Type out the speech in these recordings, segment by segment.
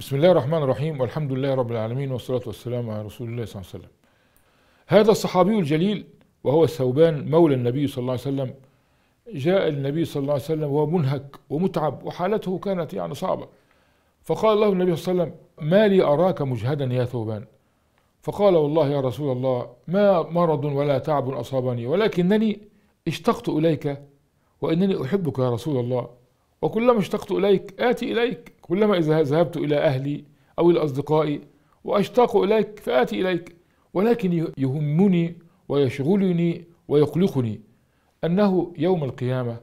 بسم الله الرحمن الرحيم والحمد لله رب العالمين والصلاة والسلام على رسول الله صلى الله عليه وسلم هذا الصحابي الجليل وهو ثوبان مولى النبي صلى الله عليه وسلم جاء النبي صلى الله عليه وسلم وهو منهك ومتعب وحالته كانت يعني صعبة فقال له النبي صلى الله عليه وسلم ما لي أراك مجهدا يا ثوبان فقال والله يا رسول الله ما مرض ولا تعب أصابني ولكنني اشتقت إليك وإنني أحبك يا رسول الله وكلما اشتقت إليك آتي إليك كلما إذا ذهبت إلى أهلي أو إلى أصدقائي وأشتاق إليك فآتي إليك ولكن يهمني ويشغلني ويقلقني أنه يوم القيامة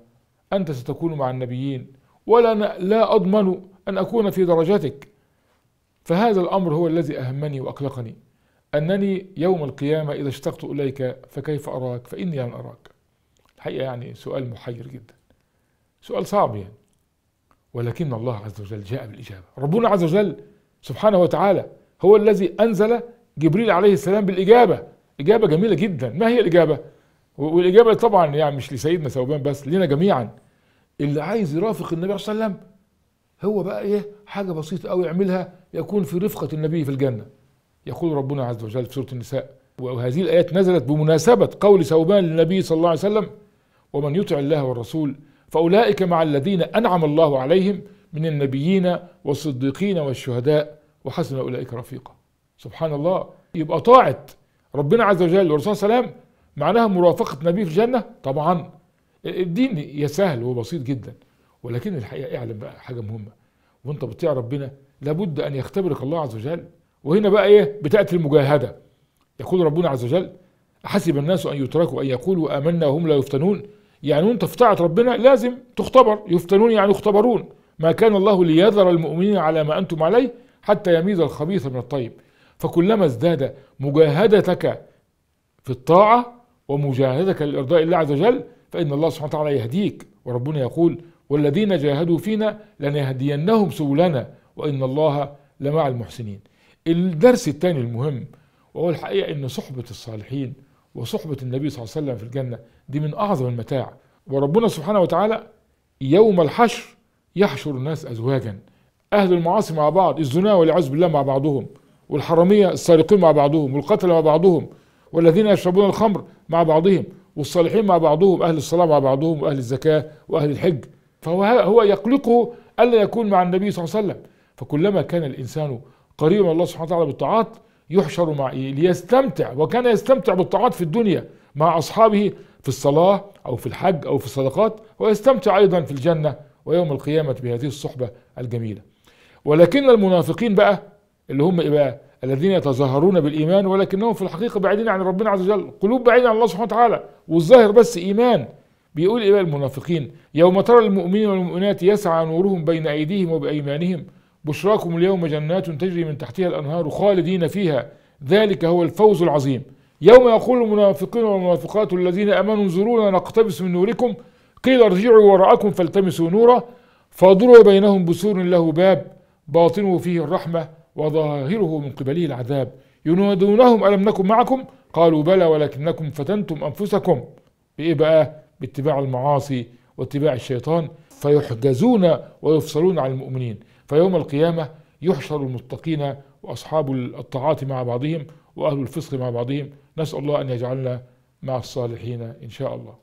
أنت ستكون مع النبيين ولا لا أضمن أن أكون في درجتك فهذا الأمر هو الذي أهمني وأقلقني أنني يوم القيامة إذا اشتقت إليك فكيف أراك فإني لن أراك الحقيقة يعني سؤال محير جدا سؤال صعب يعني ولكن الله عز وجل جاء بالإجابة ربنا عز وجل سبحانه وتعالى هو الذي أنزل جبريل عليه السلام بالإجابة إجابة جميلة جدا ما هي الإجابة؟ والإجابة طبعا يعني مش لسيدنا ثوبان بس لنا جميعا اللي عايز يرافق النبي صلى الله عليه وسلم هو بقى إيه حاجة بسيطة أو يعملها يكون في رفقة النبي في الجنة يقول ربنا عز وجل في سورة النساء وهذه الآيات نزلت بمناسبة قول ثوبان للنبي صلى الله عليه وسلم ومن يطع الله والرسول فأولئك مع الذين أنعم الله عليهم من النبيين والصديقين والشهداء وحسن أولئك رفيقا سبحان الله يبقى طاعة ربنا عز وجل والرسول صلى الله عليه وسلم معناها مرافقة نبي في الجنة طبعا الدين يا سهل وبسيط جدا ولكن الحقيقة اعلم بقى حاجة مهمة وانت بتطيع ربنا لابد أن يختبرك الله عز وجل وهنا بقى ايه بتأتي المجاهدة يقول ربنا عز وجل أحسب الناس أن يتركوا أن يقولوا آمنا وهم لا يفتنون يعني وانت في طاعة ربنا لازم تختبر يفتنون يعني يختبرون ما كان الله ليذر المؤمنين على ما أنتم عليه حتى يميز الخبيث من الطيب فكلما ازداد مجاهدتك في الطاعة ومجاهدتك لإرضاء الله عز وجل فإن الله سبحانه وتعالى يهديك وربنا يقول والذين جاهدوا فينا لنهدينهم سبلنا وإن الله لمع المحسنين الدرس الثاني المهم وهو الحقيقة أن صحبة الصالحين وصحبة النبي صلى الله عليه وسلم في الجنة دي من أعظم المتاع وربنا سبحانه وتعالى يوم الحشر يحشر الناس أزواجا أهل المعاصي مع بعض الزنا والعياذ بالله مع بعضهم والحرامية السارقين مع بعضهم والقتلة مع بعضهم والذين يشربون الخمر مع بعضهم والصالحين مع بعضهم أهل الصلاة مع بعضهم وأهل الزكاة وأهل الحج فهو هو يقلقه ألا يكون مع النبي صلى الله عليه وسلم فكلما كان الإنسان قريبا من الله سبحانه وتعالى بالطاعات يحشر مع ايه ليستمتع وكان يستمتع بالطاعات في الدنيا مع أصحابه في الصلاة أو في الحج أو في الصدقات ويستمتع أيضا في الجنة ويوم القيامة بهذه الصحبة الجميلة ولكن المنافقين بقى اللي هم بقى الذين يتظاهرون بالإيمان ولكنهم في الحقيقة بعيدين عن ربنا عز وجل قلوب بعيدة عن الله سبحانه وتعالى والظاهر بس إيمان بيقول إيه المنافقين يوم ترى المؤمنين والمؤمنات يسعى نورهم بين أيديهم وبأيمانهم بشراكم اليوم جنات تجري من تحتها الأنهار خالدين فيها ذلك هو الفوز العظيم يوم يقول المنافقين والمنافقات الذين امنوا انظرونا نقتبس من نوركم قيل ارجعوا وراءكم فالتمسوا نورا فضرب بينهم بسور له باب باطنه فيه الرحمه وظاهره من قبله العذاب ينادونهم الم نكن معكم قالوا بلى ولكنكم فتنتم انفسكم بايه بقى باتباع المعاصي واتباع الشيطان فيحجزون ويفصلون عن المؤمنين فيوم القيامة يحشر المتقين وأصحاب الطاعات مع بعضهم وأهل الفسق مع بعضهم نسأل الله أن يجعلنا مع الصالحين إن شاء الله